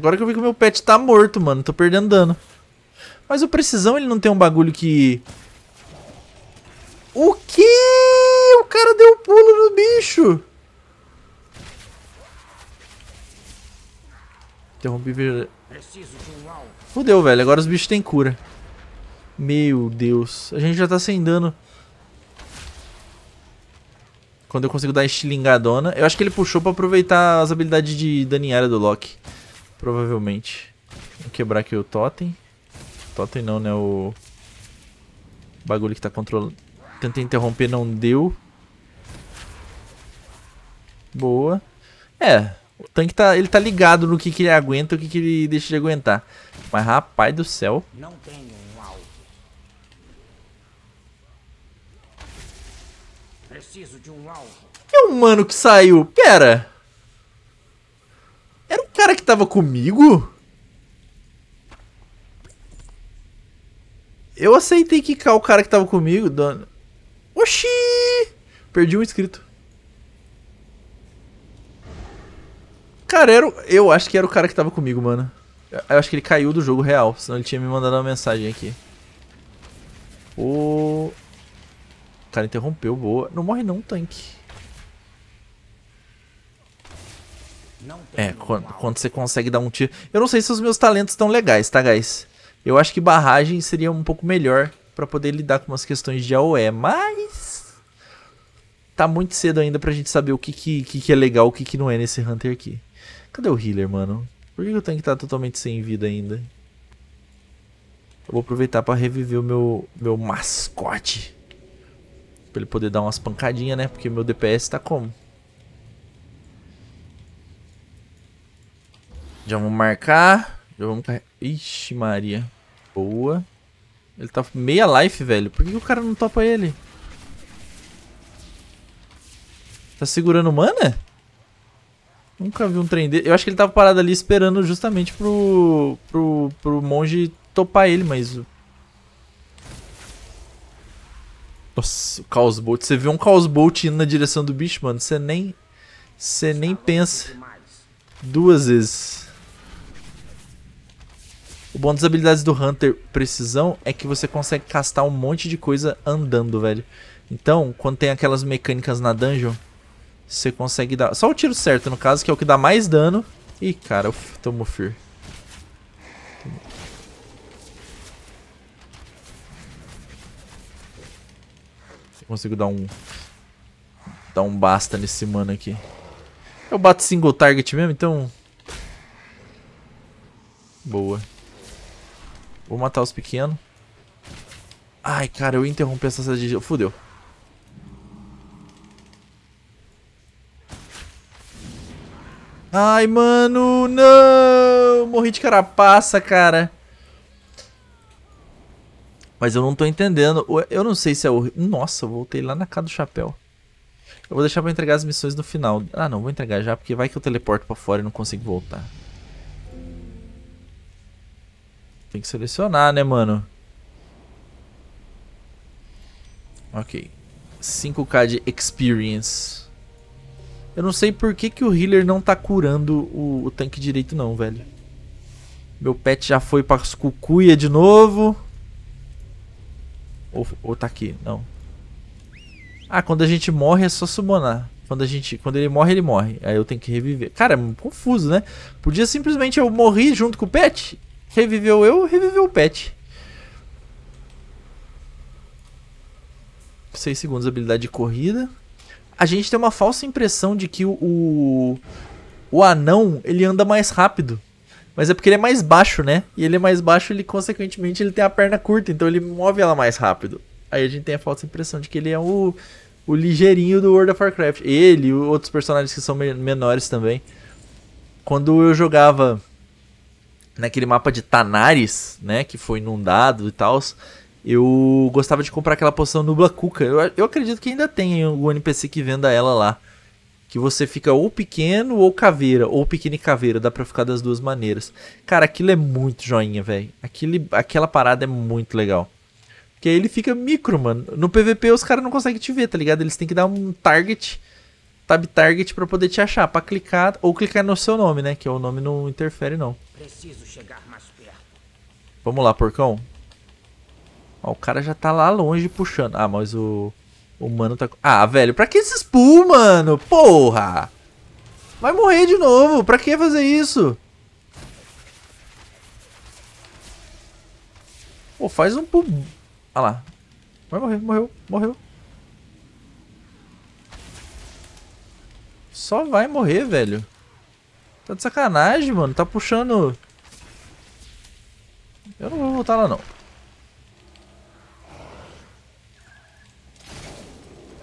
Agora que eu vi que o meu pet tá morto, mano. Tô perdendo dano. Mas o precisão, ele não tem um bagulho que... O que? O cara deu um pulo no bicho. Interrompi... Fudeu, velho. Agora os bichos têm cura. Meu Deus. A gente já tá sem dano. Quando eu consigo dar estilingadona. Eu acho que ele puxou pra aproveitar as habilidades de daniária do Loki. Provavelmente. Vou quebrar aqui o totem. Totem não, né? O bagulho que tá controlando. Tentei interromper, não deu. Boa. É, o tanque tá, ele tá ligado no que, que ele aguenta e o que, que ele deixa de aguentar. Mas rapaz do céu. Não tenho um alvo. Preciso de um alvo. Que é um mano que saiu? Pera. Era o cara que tava comigo? Eu aceitei quicar o cara que tava comigo, dona. Oxi! Perdi um inscrito. Cara, era, eu acho que era o cara que tava comigo, mano. Eu acho que ele caiu do jogo real, senão ele tinha me mandado uma mensagem aqui. O... o cara interrompeu, boa. Não morre não, tanque. É, quando, você consegue dar um tiro. Eu não sei se os meus talentos estão legais, tá, guys? Eu acho que barragem seria um pouco melhor para poder lidar com umas questões de AOE, mas. Tá muito cedo ainda pra gente saber o que, que, que, que é legal o que, que não é nesse Hunter aqui. Cadê o healer, mano? Por que eu tenho que estar tá totalmente sem vida ainda? Eu vou aproveitar para reviver o meu, meu mascote. Pra ele poder dar umas pancadinhas, né? Porque meu DPS tá como? Já vamos marcar. Já vamos... É. Ixi, Maria. Boa. Ele tá meia life, velho. Por que, o cara não topa ele? Tá segurando mana? Nunca vi um trem dele. Eu acho que ele tava parado ali esperando justamente pro, pro, pro monge topar ele, mas... Nossa, o Chaos Bolt. Você viu um Chaos Bolt indo na direção do bicho, mano. Você nem... Você nem pensa duas vezes. O bom das habilidades do Hunter Precisão é que você consegue castar um monte de coisa andando, velho. Então, quando tem aquelas mecânicas na dungeon, você consegue dar... Só o tiro certo, no caso, que é o que dá mais dano. Ih, cara, eu tomo fear. consigo dar um... Dar um basta nesse mano aqui. Eu bato single target mesmo, então... Boa. Vou matar os pequenos. Ai, cara, eu interrompi essa saída de... Fudeu. Ai, mano, não! Morri de carapaça, cara. Mas eu não tô entendendo. Eu não sei se é o... Nossa, eu voltei lá na casa do chapéu. Eu vou deixar pra entregar as missões no final. Ah, não, vou entregar já, porque vai que eu teleporto pra fora e não consigo voltar. Tem que selecionar, né, mano? Ok. 5k de experience. Eu não sei por que, que o healer não tá curando o, o tanque direito não, velho. Meu pet já foi pra cucuia de novo. Ou, ou tá aqui, não. Ah, quando a gente morre é só summonar. Quando, a gente, quando ele morre, ele morre. Aí eu tenho que reviver. Cara, é confuso, né? Podia simplesmente eu morrer junto com o pet Reviveu eu, reviveu o pet. 6 segundos habilidade de corrida. A gente tem uma falsa impressão de que o, o, anão ele anda mais rápido. Mas é porque ele é mais baixo, né? E ele é mais baixo, ele consequentemente ele tem a perna curta, então ele move ela mais rápido. Aí a gente tem a falsa impressão de que ele é o, o ligeirinho do World of Warcraft. Ele e outros personagens que são menores também. Quando eu jogava naquele mapa de Tanaris, né, que foi inundado e tal, eu gostava de comprar aquela poção Nubla Cuca. Eu, eu acredito que ainda tem o NPC que venda ela lá. Que você fica ou pequeno ou caveira, ou pequeno e caveira, dá pra ficar das duas maneiras. Cara, aquilo é muito joinha, velho. Aquela parada é muito legal. Porque aí ele fica micro, mano. No PVP os caras não conseguem te ver, tá ligado? Eles têm que dar um target, tab target, pra poder te achar, pra clicar, ou clicar no seu nome, né? Que é o nome não interfere, não. Preciso chegar mais perto. Vamos lá, porcão. Ó, o cara já tá lá longe puxando. Ah, mas o... O mano tá... Ah, velho, pra que esses pull, mano? Porra! Vai morrer de novo. Pra que fazer isso? Pô, faz um pull... Ah lá. Vai morrer, morreu, morreu. Só vai morrer, velho. Tá de sacanagem, mano. Tá puxando... Eu não vou voltar lá, não.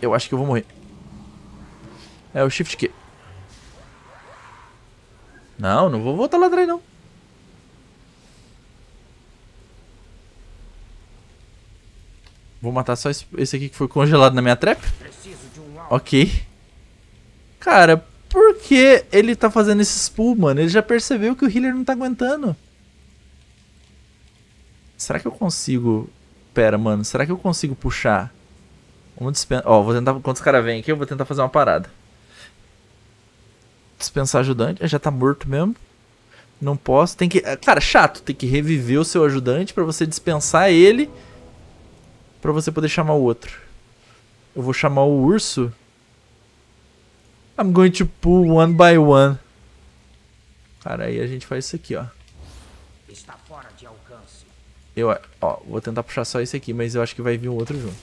Eu acho que eu vou morrer. É o Shift Q. Não, não vou voltar lá atrás, não. Vou matar só esse, aqui que foi congelado na minha trap. ok. Cara, porque ele tá fazendo esse spool, mano? Ele já percebeu que o healer não tá aguentando. Será que eu consigo... Pera, mano. Será que eu consigo puxar? Vamos dispensar... Ó, vou tentar... Quantos os caras vêm aqui, eu vou tentar fazer uma parada. Dispensar ajudante. Já tá morto mesmo. Não posso. Tem que... Cara, chato. Tem que reviver o seu ajudante pra você dispensar ele. Pra você poder chamar o outro. Eu vou chamar o urso... I'm going to pull one by one. Cara, aí a gente faz isso aqui, ó. Está fora de alcance. Eu, ó, vou tentar puxar só esse aqui, mas eu acho que vai vir um outro junto.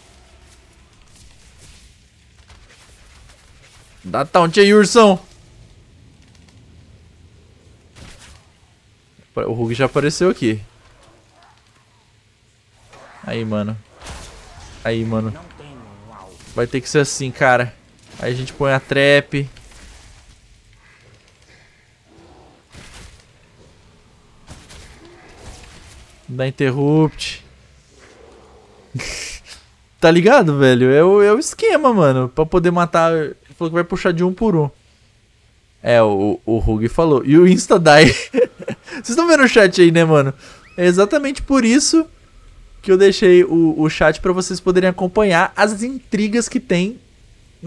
Dá taunt aí, ursão! O Rug já apareceu aqui. Aí, mano. Aí, mano. Vai ter que ser assim, cara. Aí a gente põe a trap. Dá interrupt. tá ligado, velho? É o, é o esquema, mano. Pra poder matar. Ele falou que vai puxar de um por um. É, o, o Hug falou. E o Insta die. Vocês estão vendo o chat aí, né, mano? É exatamente por isso que eu deixei o, o chat para vocês poderem acompanhar as intrigas que tem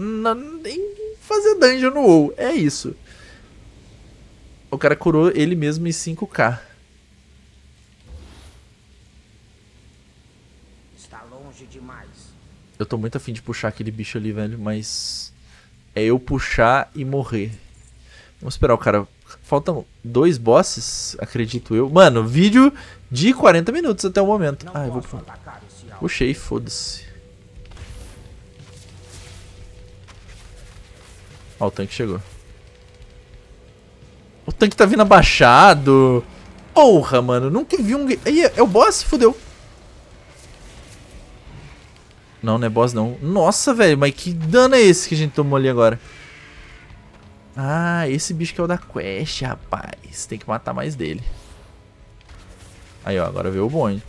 nem em fazer dungeon no WoW. É isso. O cara curou ele mesmo em 5k. Está longe demais. Eu tô muito afim de puxar aquele bicho ali, velho, mas. É eu puxar e morrer. Vamos esperar o cara. Faltam dois bosses, acredito eu. Mano, vídeo de 40 minutos até o momento. ai ah, eu vou. Puxei, foda-se. Ó, o tanque chegou. O tanque tá vindo abaixado. Porra, mano. Nunca vi um... Ih, é o boss? Fudeu. Não, não é boss não. Nossa, velho. Mas que dano é esse que a gente tomou ali agora? Ah, esse bicho que é o da quest, rapaz. Tem que matar mais dele. Aí, ó. Agora veio o bonde.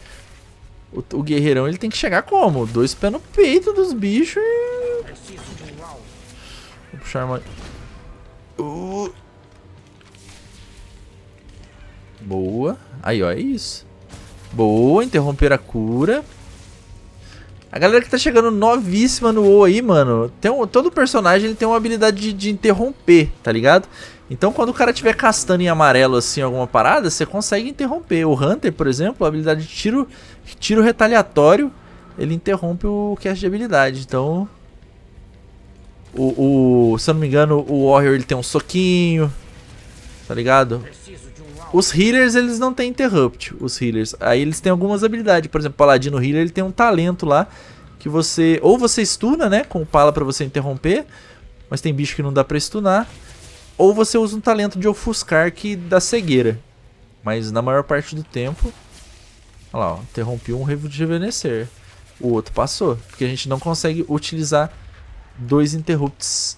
O, o guerreirão, ele tem que chegar como? Dois pés no peito dos bichos e puxar Uh. Boa. Aí, ó, é isso. Boa, interromper a cura. A galera que tá chegando novíssima no WoW aí, mano, tem um, todo personagem ele tem uma habilidade de, de, interromper, tá ligado? Então quando o cara tiver castando em amarelo assim alguma parada, você consegue interromper. O Hunter, por exemplo, a habilidade de tiro, tiro retaliatório, ele interrompe o cast de habilidade. Então o, o, se eu não me engano, o Warrior ele tem um soquinho. Tá ligado? Os healers, eles não têm interrupt, os healers. Aí eles têm algumas habilidades. Por exemplo, o Paladino Healer, ele tem um talento lá que você... Ou você stuna, né? Com o Pala pra você interromper. Mas tem bicho que não dá pra stunar. Ou você usa um talento de ofuscar que dá cegueira. Mas na maior parte do tempo... Olha lá, ó, interrompi um rejuvenescer. O outro passou. Porque a gente não consegue utilizar dois interrupts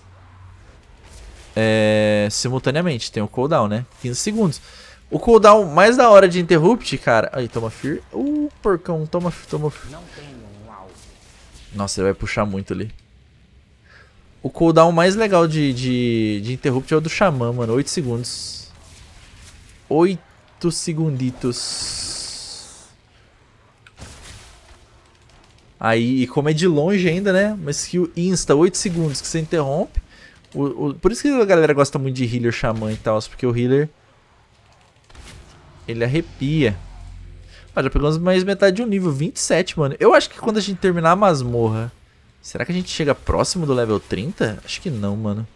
é, simultaneamente. Tem o cooldown, né? 15 segundos. O cooldown mais da hora de interrupt, cara... Aí, toma fear. Uh, porcão, toma, toma fear. Nossa, ele vai puxar muito ali. O cooldown mais legal de, de, de interrupt é o do Xamã, mano. 8 segundos. 8 segunditos. Aí, e como é de longe ainda, né? Uma skill insta, 8 segundos que você interrompe. O, o, por isso que a galera gosta muito de healer, xamã e tal, porque o healer. Ele arrepia. Ah, já pegamos mais metade de um nível, 27, mano. Eu acho que quando a gente terminar a masmorra. Será que a gente chega próximo do level 30? Acho que não, mano.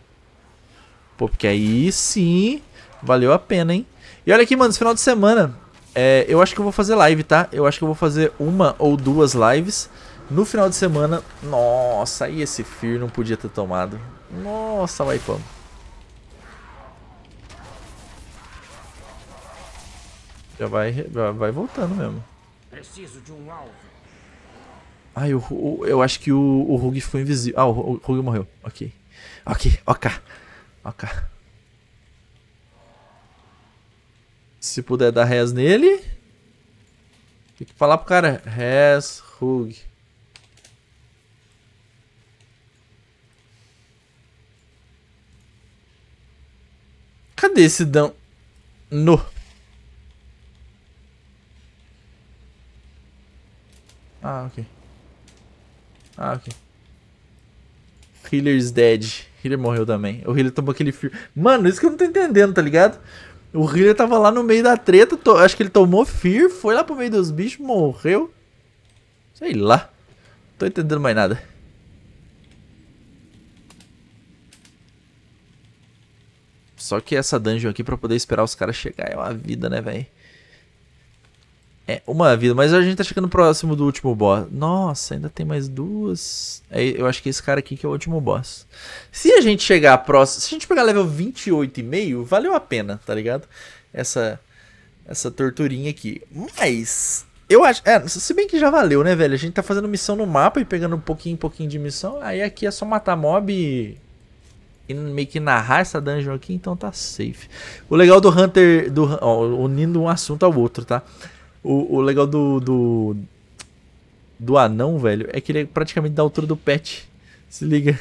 Pô, porque aí sim. Valeu a pena, hein? E olha aqui, mano, esse final de semana. É, eu acho que eu vou fazer live, tá? Eu acho que eu vou fazer uma ou duas lives. No final de semana, nossa, aí esse Fear não podia ter tomado. Nossa, Waipam. Já vai, já vai voltando mesmo. Preciso de um alvo. Ai, eu, eu acho que o, o foi invisível. Ah, o, o morreu. Ok. Ok, ok. Ok. Se puder dar res nele. Tem que falar pro cara. Res, Hug. Cadê esse dano? No. Ah, ok. Ah, ok. is dead. Healer morreu também. O Healer tomou aquele fear. Mano, isso que eu não tô entendendo, tá ligado? O Healer tava lá no meio da treta, to... acho que ele tomou Fear, foi lá pro meio dos bichos, morreu. Sei lá. Não tô entendendo mais nada. Só que essa dungeon aqui pra poder esperar os caras chegar é uma vida, né, velho? É uma vida, mas a gente tá chegando próximo do último boss. Nossa, ainda tem mais duas. É, eu acho que esse cara aqui que é o último boss. Se a gente chegar próximo. Se a gente pegar level 28,5, valeu a pena, tá ligado? Essa. Essa torturinha aqui. Mas. Eu acho. É, se bem que já valeu, né, velho? A gente tá fazendo missão no mapa e pegando um pouquinho, um pouquinho de missão. Aí aqui é só matar mob e meio que narrar essa dungeon aqui, então tá safe. O legal do Hunter, do, ó, unindo um assunto ao outro, tá? O, o legal do, do, do anão, velho, é que ele é praticamente da altura do pet. Se liga.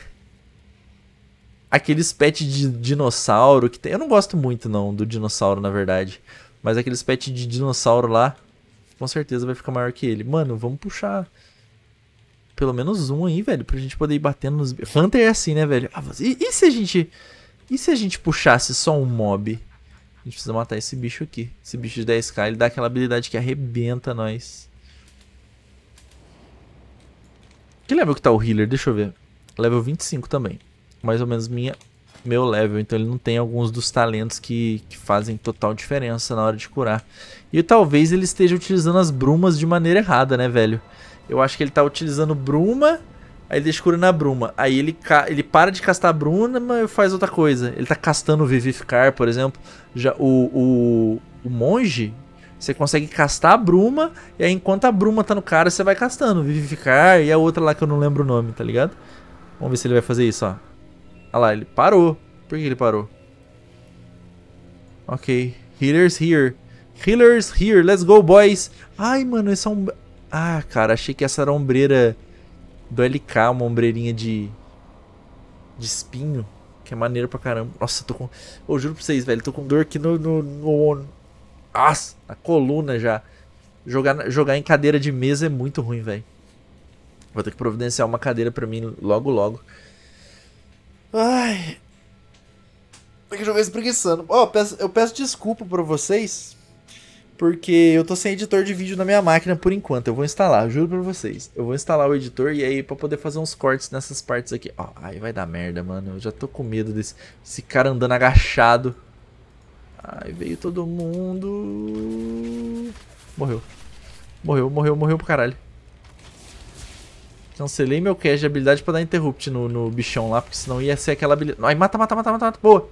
Aqueles pets de dinossauro que tem. Eu não gosto muito, não, do dinossauro, na verdade. Mas aqueles pets de dinossauro lá, com certeza vai ficar maior que ele. Mano, vamos puxar pelo menos um aí, velho, pra gente poder ir batendo nos. Hunter é assim, né, velho? Ah, e, e, se a gente. E se a gente puxasse só um mob? A gente precisa matar esse bicho aqui. Esse bicho de 10k, ele dá aquela habilidade que arrebenta nós. Que level que tá o healer? Deixa eu ver. Level 25 também. Mais ou menos minha, meu level. Então ele não tem alguns dos talentos que, que fazem total diferença na hora de curar. E talvez ele esteja utilizando as brumas de maneira errada, né, velho? Eu acho que ele tá utilizando bruma, aí ele descobre na bruma. Aí ele, ele para de castar bruma e faz outra coisa. Ele tá castando vivificar, por exemplo. Já o, o, o monge, você consegue castar a bruma, e aí enquanto a bruma tá no cara, você vai castando. Vivificar e a outra lá que eu não lembro o nome, tá ligado? Vamos ver se ele vai fazer isso, ó. Olha lá, ele parou. Por que ele parou? Ok. Healers here. Healers here. Let's go, boys. Ai, mano, esse é um... Ah, cara, achei que essa era a ombreira do LK, uma ombreirinha de. de espinho. Que é maneiro pra caramba. Nossa, tô com. Eu juro pra vocês, velho, tô com dor aqui no. no, no... na coluna já. Jogar, jogar em cadeira de mesa é muito ruim, velho. Vou ter que providenciar uma cadeira pra mim logo, logo. Ai. Tem que jogar espreguiçando. Ó, oh, eu, eu peço desculpa pra vocês porque eu tô sem editor de vídeo na minha máquina por enquanto. Eu vou instalar, juro pra vocês. Eu vou instalar o editor e aí pra poder fazer uns cortes nessas partes aqui. Ó, aí vai dar merda, mano. Eu já tô com medo desse, cara andando agachado. Ai, veio todo mundo. Morreu. Morreu, morreu, morreu pro caralho. Cancelei meu cash de habilidade pra dar interrupt no, no bichão lá, porque senão ia ser aquela habilidade. Ai, mata, mata, mata, mata, mata. Boa.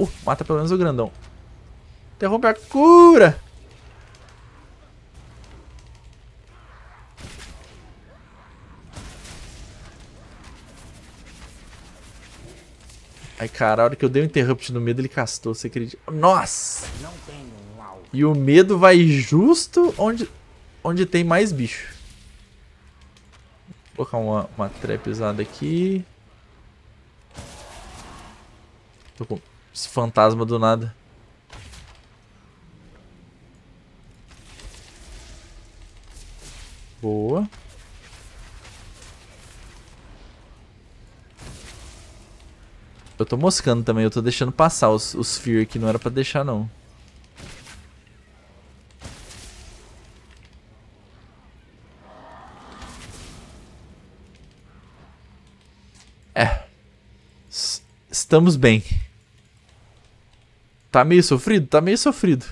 Uh, mata pelo menos o grandão. Interrompe a cura. Ai, cara, a hora que eu dei um interrupt no medo, ele castou, você acredita? Nossa! E o medo vai justo onde, onde tem mais bicho. Vou colocar uma, uma trapzada aqui. Tô com esse fantasma do nada. Boa. Eu tô moscando também, eu tô deixando passar os, os Fear que não era pra deixar não. É. S estamos bem. Tá meio sofrido? Tá meio sofrido.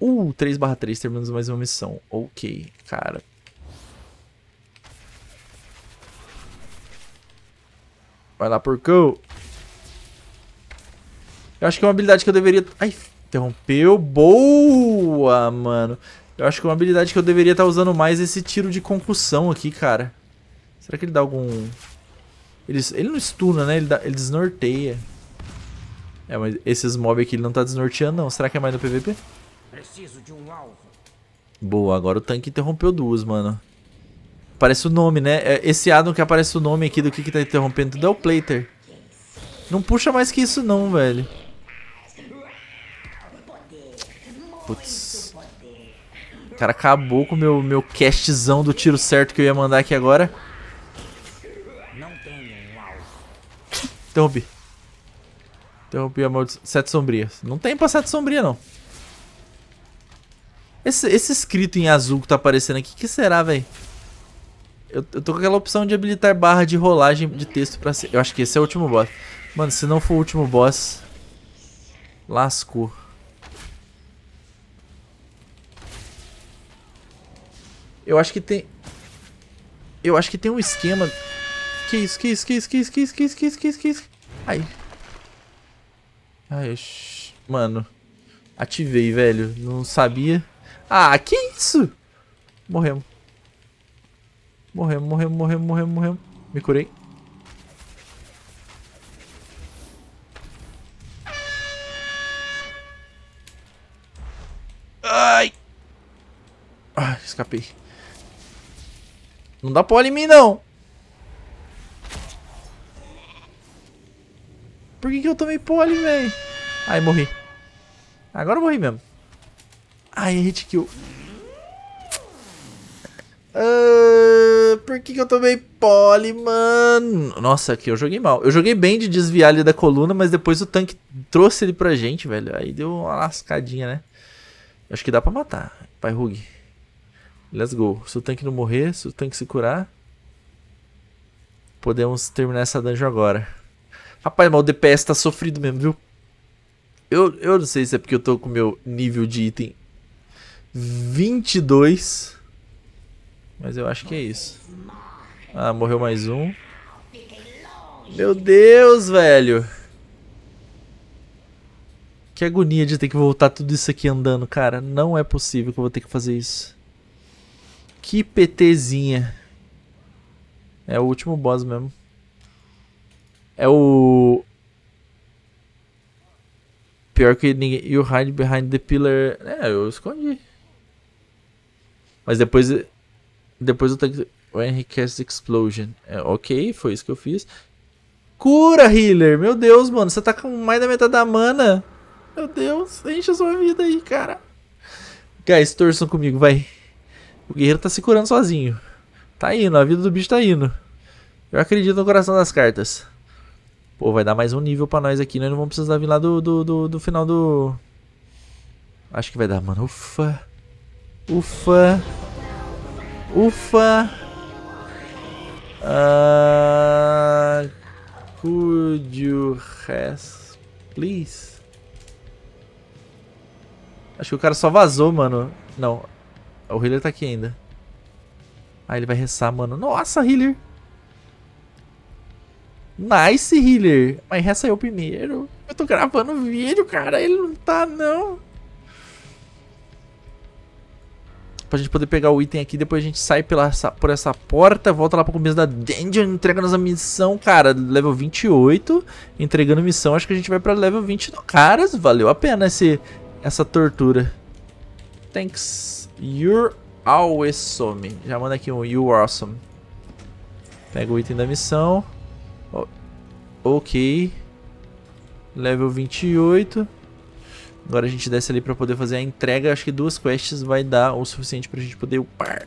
Uh, 3 barra 3, terminamos mais uma missão. Ok, cara. Vai lá, porco. Eu acho que é uma habilidade que eu deveria... Ai, interrompeu. Boa, mano. Eu acho que é uma habilidade que eu deveria estar tá usando mais esse tiro de concussão aqui, cara. Será que ele dá algum... Ele, ele não stuna, né? Ele, dá... ele desnorteia. É, mas esses mobs aqui ele não tá desnorteando, não. Será que é mais no PVP? Preciso de um alvo. Boa, agora o tanque interrompeu duas, mano. Parece o nome, né? É, esse addon que aparece o nome aqui do que, que tá interrompendo tudo é o Plater. Não puxa mais que isso não, velho. Putz. O cara acabou com o meu, meu castzão do tiro certo que eu ia mandar aqui agora. Interrompi. Interrompi a maldição. Sete sombrias. Não tem pra sete sombrias, não. Esse, esse escrito em azul que tá aparecendo aqui, que será, velho? Eu, eu, tô com aquela opção de habilitar barra de rolagem de texto pra ser... Eu acho que esse é o último boss. Mano, se não for o último boss... Lascou. Eu acho que tem... Eu acho que tem um esquema... Que isso, que isso, que isso, que isso, que isso, que isso, que isso, que isso, que isso... Ai. Ai, eu... Mano. Ativei, velho. Não sabia... Ah, que isso? Morremos. Morremos, morremos, morremos, morremos, morremos. Me curei. Ai! Ah, escapei. Não dá pole em mim, não. Por que, que eu tomei pole, velho? Ai, morri. Agora eu morri mesmo. Ai, hit kill. Uh, por que, que eu tomei pole, mano? Nossa, aqui eu joguei mal. Eu joguei bem de desviar ele da coluna, mas depois o tanque trouxe ele pra gente, velho. Aí deu uma lascadinha, né? Acho que dá pra matar. Pai Rug. Let's go. Se o tanque não morrer, se o tanque se curar... Podemos terminar essa dungeon agora. Rapaz, mas o DPS tá sofrido mesmo, viu? Eu, eu não sei se é porque eu tô com meu nível de item 22. Mas eu acho que é isso. Ah, morreu mais um. Meu Deus, velho. Que agonia de ter que voltar tudo isso aqui andando, cara. Não é possível que eu vou ter que fazer isso. Que PTzinha. É o último boss mesmo. É o... Pior que ninguém... You hide behind the pillar... É, eu escondi. Mas depois. Depois eu tenho que. When explosion. É, ok, foi isso que eu fiz. Cura, healer! Meu Deus, mano, você tá com mais da metade da mana. Meu Deus, enche a sua vida aí, cara. Guys, torçam comigo, vai. O guerreiro tá se curando sozinho. Tá indo, a vida do bicho tá indo. Eu acredito no coração das cartas. Pô, vai dar mais um nível pra nós aqui. Nós né? não vamos precisar vir lá do, do, do, do final do... Acho que vai dar, mano. Ufa. Ufa. Ufa. Uh, could you rest, please? Acho que o cara só vazou, mano. Não, o healer tá aqui ainda. Ah, ele vai ressar, mano. Nossa, healer. Nice, healer. Mas resta eu primeiro. Eu tô gravando vídeo, cara. Ele não tá, não. Pra gente poder pegar o item aqui. Depois a gente sai pela, por essa porta, volta lá pro começo da dungeon, entrega nossa missão, cara. Level 28, entregando missão. Acho que a gente vai pra level 20 do caras. Valeu a pena esse, essa tortura. Thanks. You're always some. Já manda aqui um you awesome. Pega o item da missão. Ok. Level 28. Agora a gente desce ali pra poder fazer a entrega. Acho que duas quests vai dar o suficiente pra gente poder upar.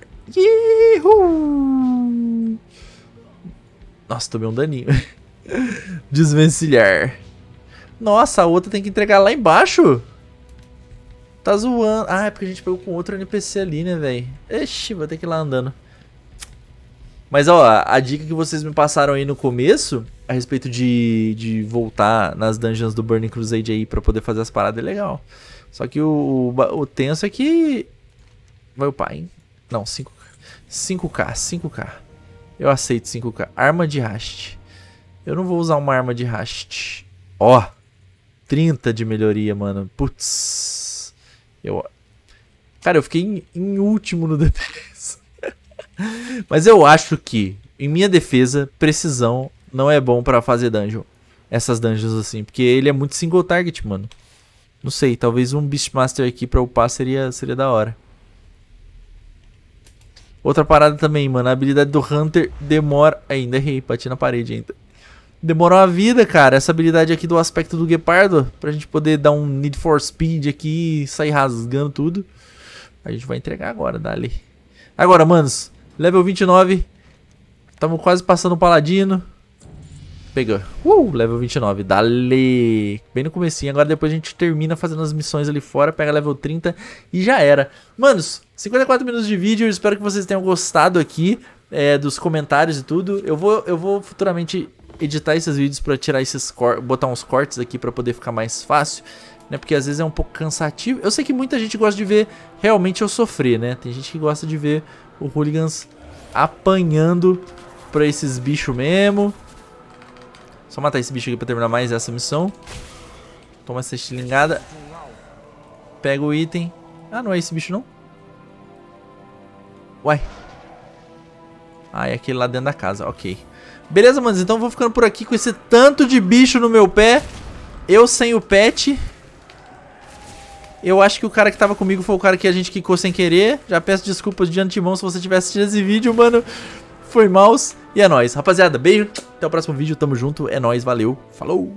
Nossa, tomei um daninho. Desvencilhar. Nossa, a outra tem que entregar lá embaixo. Tá zoando. Ah, é porque a gente pegou com outro NPC ali, né, velho? Ixi, vou ter que ir lá andando. Mas ó, a dica que vocês me passaram aí no começo a respeito de, de voltar nas dungeons do Burning Crusade aí para poder fazer as paradas é legal. Só que o, o, o tenso é que. Vai upar, hein? Não, 5, 5k, 5k. Eu aceito 5k. Arma de haste. Eu não vou usar uma arma de haste. Ó, 30 de melhoria, mano. Putz. Eu... Cara, eu fiquei em, em último no DPS. Mas eu acho que, em minha defesa, precisão não é bom para fazer dungeon. Essas dungeons assim, porque ele é muito single target, mano. Não sei, talvez um Beastmaster aqui pra upar seria, seria da hora. Outra parada também, mano. A habilidade do Hunter demora... Ainda errei, bati na parede ainda. Demorou a vida, cara. Essa habilidade aqui do aspecto do Guepardo. Pra gente poder dar um Need for Speed aqui e sair rasgando tudo. A gente vai entregar agora, dali. Agora, manos. Level 29. Tamo quase passando o paladino. Pegou. Uh, level 29. dale! Bem no comecinho. Agora depois a gente termina fazendo as missões ali fora, pega level 30 e já era. Manos, 54 minutos de vídeo. Espero que vocês tenham gostado aqui é, dos comentários e tudo. Eu vou, eu vou futuramente editar esses vídeos para tirar esses cortes, botar uns cortes aqui para poder ficar mais fácil, né? Porque às vezes é um pouco cansativo. Eu sei que muita gente gosta de ver realmente eu sofrer, né? Tem gente que gosta de ver o Hooligans apanhando pra esses bichos mesmo. Só matar esse bicho aqui pra terminar mais essa missão. Toma essa estilingada. Pega o item. Ah, não é esse bicho não? Uai. Ah, é aquele lá dentro da casa, ok. Beleza, manos, então vou ficando por aqui com esse tanto de bicho no meu pé. Eu sem o pet. Eu acho que o cara que tava comigo foi o cara que a gente quicou sem querer. Já peço desculpas de antemão se você tivesse assistido esse vídeo, mano. Foi maus. E é nóis. Rapaziada, beijo. Até o próximo vídeo. Tamo junto. É nóis. Valeu. Falou.